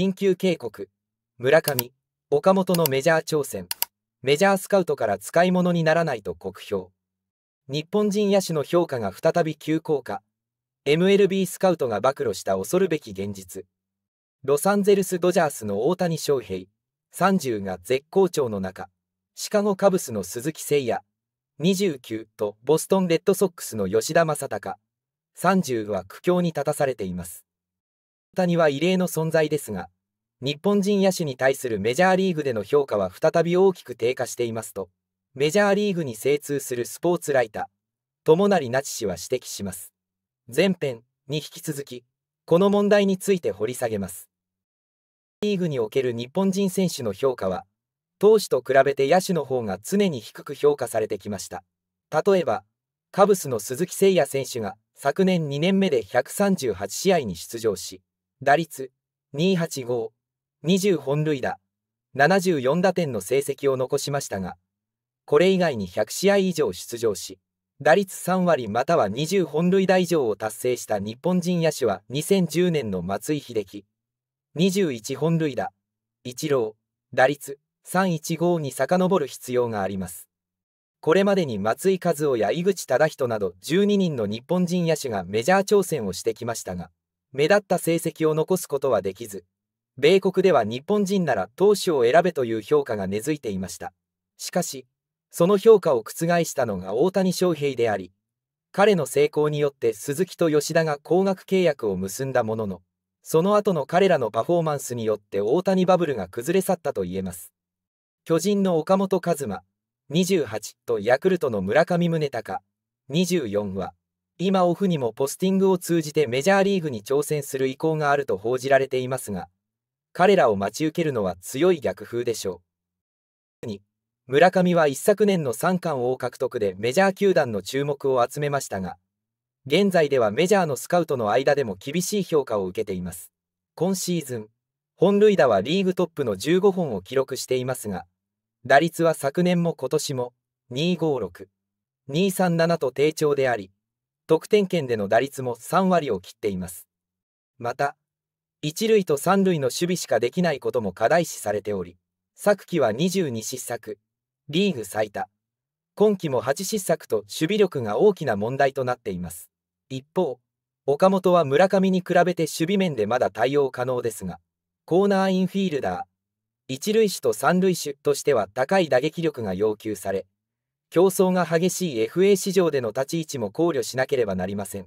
緊急警告村上岡本のメジャー挑戦メジャースカウトから使い物にならないと酷評日本人野手の評価が再び急降下 MLB スカウトが暴露した恐るべき現実ロサンゼルス・ドジャースの大谷翔平30が絶好調の中シカゴカブスの鈴木誠也29とボストン・レッドソックスの吉田正尚30は苦境に立たされています谷は異例の存在ですが、日本人野手に対するメジャーリーグでの評価は再び大きく低下していますと、メジャーリーグに精通するスポーツライター、友成那智氏は指摘します。前編に引き続き、この問題について掘り下げます。リーグにおける日本人選手の評価は、投手と比べて野手の方が常に低く評価されてきました。例えば、カブスの鈴木誠也選手が昨年2年目で138試合に出場し、打率285、20本塁打、74打点の成績を残しましたが、これ以外に100試合以上出場し、打率3割または20本塁打以上を達成した日本人野手は2010年の松井秀喜、21本塁打、一郎、打率315に遡る必要があります。これまでに松井和夫や井口忠人など12人の日本人野手がメジャー挑戦をしてきましたが、目立った成績を残すことはできず、米国では日本人なら投手を選べという評価が根付いていました。しかし、その評価を覆したのが大谷翔平であり、彼の成功によって鈴木と吉田が高額契約を結んだものの、その後の彼らのパフォーマンスによって大谷バブルが崩れ去ったと言えます。巨人の岡本和真、28とヤクルトの村上宗隆、24は、今オフにもポスティングを通じてメジャーリーグに挑戦する意向があると報じられていますが、彼らを待ち受けるのは強い逆風でしょう。に村上は一昨年の三冠王獲得でメジャー球団の注目を集めましたが、現在ではメジャーのスカウトの間でも厳しい評価を受けています。今シーズン、本塁打はリーグトップの15本を記録していますが、打率は昨年も今年も256、237と低調であり、得点圏での打率も3割を切っています。また、一塁と三塁の守備しかできないことも課題視されており、昨季は22失策、リーグ最多、今季も8失策と守備力が大きな問題となっています。一方、岡本は村上に比べて守備面でまだ対応可能ですが、コーナーインフィールダー、一塁手と三塁手としては高い打撃力が要求され、競争が激しい FA 市場での立ち位置も考慮しなければなりません。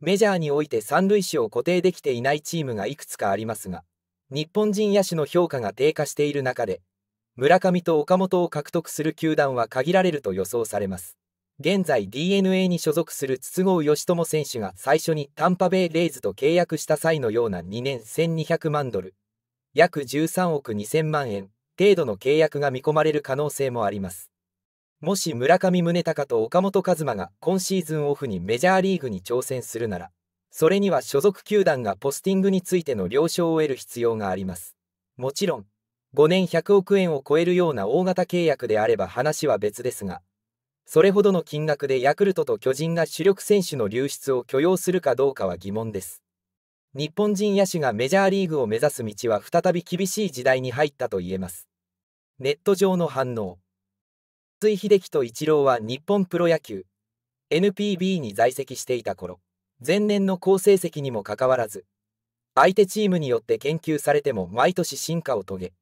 メジャーにおいて三塁手を固定できていないチームがいくつかありますが、日本人野手の評価が低下している中で、村上と岡本を獲得する球団は限られると予想されます。現在 DNA に所属する筒香義友選手が最初にタンパベイ・レイズと契約した際のような2年1200万ドル、約13億2000万円程度の契約が見込まれる可能性もあります。もし村上宗隆と岡本和真が今シーズンオフにメジャーリーグに挑戦するなら、それには所属球団がポスティングについての了承を得る必要があります。もちろん、5年100億円を超えるような大型契約であれば話は別ですが、それほどの金額でヤクルトと巨人が主力選手の流出を許容するかどうかは疑問です。日本人野手がメジャーリーグを目指す道は再び厳しい時代に入ったと言えます。ネット上の反応。松井秀喜とイチローは日本プロ野球 NPB に在籍していた頃前年の好成績にもかかわらず相手チームによって研究されても毎年進化を遂げ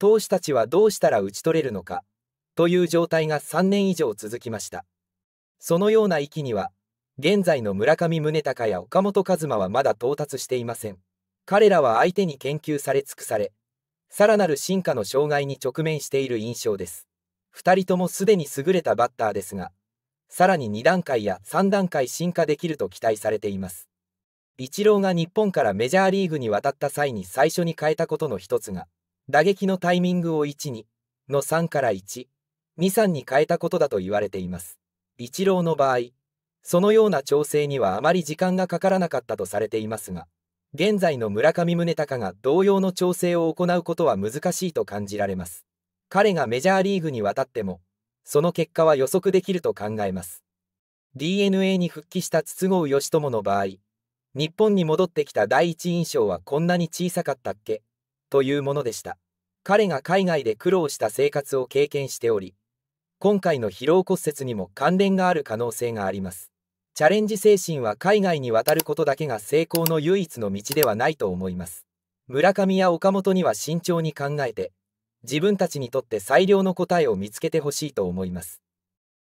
投手たちはどうしたら打ち取れるのかという状態が3年以上続きましたそのような域には現在の村上宗隆や岡本和真はまだ到達していません彼らは相手に研究され尽くされさらなる進化の障害に直面している印象です2人ともすでに優れたバッターですが、さらに2段階や3段階進化できると期待されています。イチローが日本からメジャーリーグに渡った際に最初に変えたことの一つが、打撃のタイミングを1、2の3から1、2、3に変えたことだと言われています。イチローの場合、そのような調整にはあまり時間がかからなかったとされていますが、現在の村上宗隆が同様の調整を行うことは難しいと感じられます。彼がメジャーリーグに渡っても、その結果は予測できると考えます。DNA に復帰した筒香義友の場合、日本に戻ってきた第一印象はこんなに小さかったっけというものでした。彼が海外で苦労した生活を経験しており、今回の疲労骨折にも関連がある可能性があります。チャレンジ精神は海外に渡ることだけが成功の唯一の道ではないと思います。村上や岡本には慎重に考えて、自分たちにとって最良の答えを見つけてほしいと思います。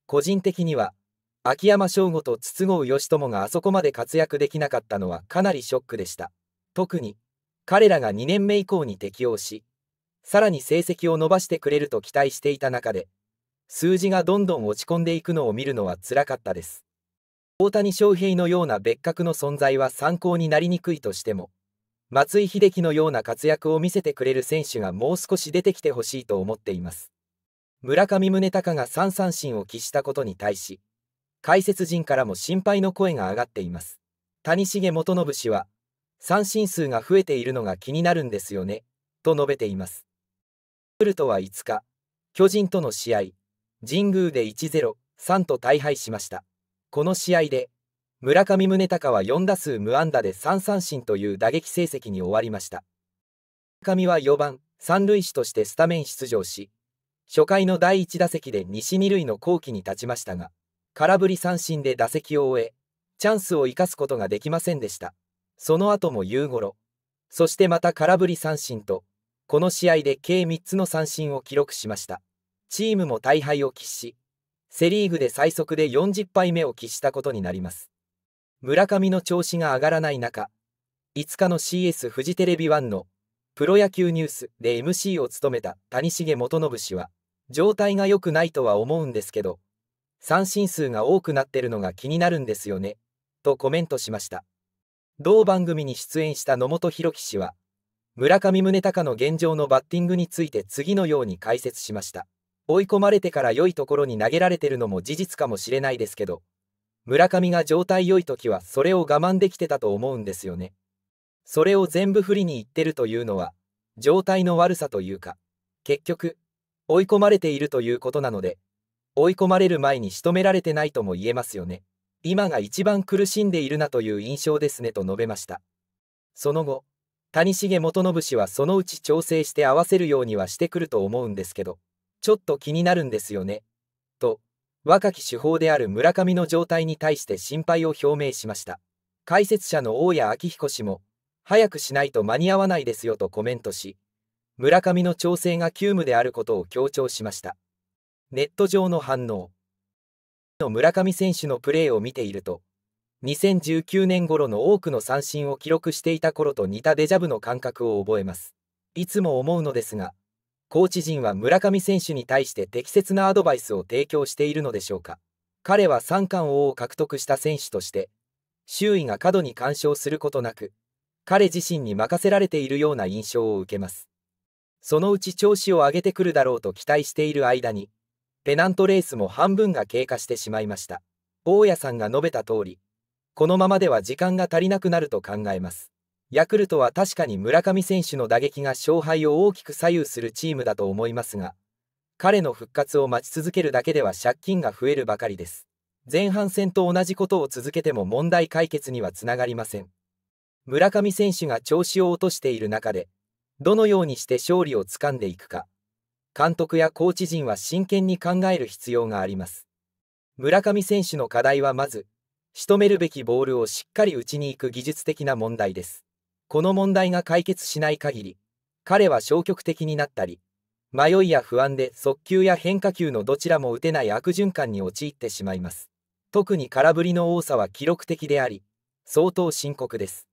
個人的には、秋山翔吾と筒香義友があそこまで活躍できなかったのはかなりショックでした。特に、彼らが2年目以降に適応し、さらに成績を伸ばしてくれると期待していた中で、数字がどんどん落ち込んでいくのを見るのは辛かったです。大谷翔平のような別格の存在は参考になりにくいとしても、松井秀喜のような活躍を見せてくれる選手がもう少し出てきてほしいと思っています。村上宗隆が3三振を喫したことに対し、解説陣からも心配の声が上がっています。谷重元信氏は、三振数が増えているのが気になるんですよね、と述べています。ヤルトは5日、巨人との試合、神宮で1-0、3と大敗しました。この試合で、村上宗隆は4打数無安打で3三振という打撃成績に終わりました。村上は4番、三塁手としてスタメン出場し、初回の第1打席で西二塁の好機に立ちましたが、空振り三振で打席を終え、チャンスを生かすことができませんでした。その後も夕頃、そしてまた空振り三振と、この試合で計3つの三振を記録しました。チームも大敗を喫し、セ・リーグで最速で40敗目を喫したことになります。村上の調子が上がらない中、5日の CS フジテレビ1のプロ野球ニュースで MC を務めた谷繁元信氏は、状態が良くないとは思うんですけど、三振数が多くなってるのが気になるんですよね、とコメントしました。同番組に出演した野本博樹氏は、村上宗隆の現状のバッティングについて次のように解説しました。追い込まれてから良いところに投げられてるのも事実かもしれないですけど、村上が状態良い時はそれを我慢できてたと思うんですよね。それを全部振りに言ってるというのは、状態の悪さというか、結局、追い込まれているということなので、追い込まれる前に仕留められてないとも言えますよね。今が一番苦しんでいるなという印象ですねと述べました。その後、谷繁元信氏はそのうち調整して合わせるようにはしてくると思うんですけど、ちょっと気になるんですよね。若き主砲である村上の状態に対して心配を表明しました解説者の大谷昭彦氏も早くしないと間に合わないですよとコメントし村上の調整が急務であることを強調しましたネット上の反応の村上選手のプレーを見ていると2019年頃の多くの三振を記録していた頃と似たデジャブの感覚を覚えますいつも思うのですがコーチ陣は村上選手に対して適切なアドバイスを提供しているのでしょうか彼は三冠王を獲得した選手として周囲が過度に干渉することなく彼自身に任せられているような印象を受けますそのうち調子を上げてくるだろうと期待している間にペナントレースも半分が経過してしまいました大家さんが述べた通りこのままでは時間が足りなくなると考えますヤクルトは確かに村上選手の打撃が勝敗を大きく左右するチームだと思いますが、彼の復活を待ち続けるだけでは借金が増えるばかりです。前半戦と同じことを続けても問題解決にはつながりません。村上選手が調子を落としている中で、どのようにして勝利をつかんでいくか、監督やコーチ陣は真剣に考える必要があります。村上選手の課題はまず、仕留めるべきボールをしっかり打ちに行く技術的な問題です。この問題が解決しない限り、彼は消極的になったり、迷いや不安で速球や変化球のどちらも打てない悪循環に陥ってしまいます。特に空振りの多さは記録的であり、相当深刻です。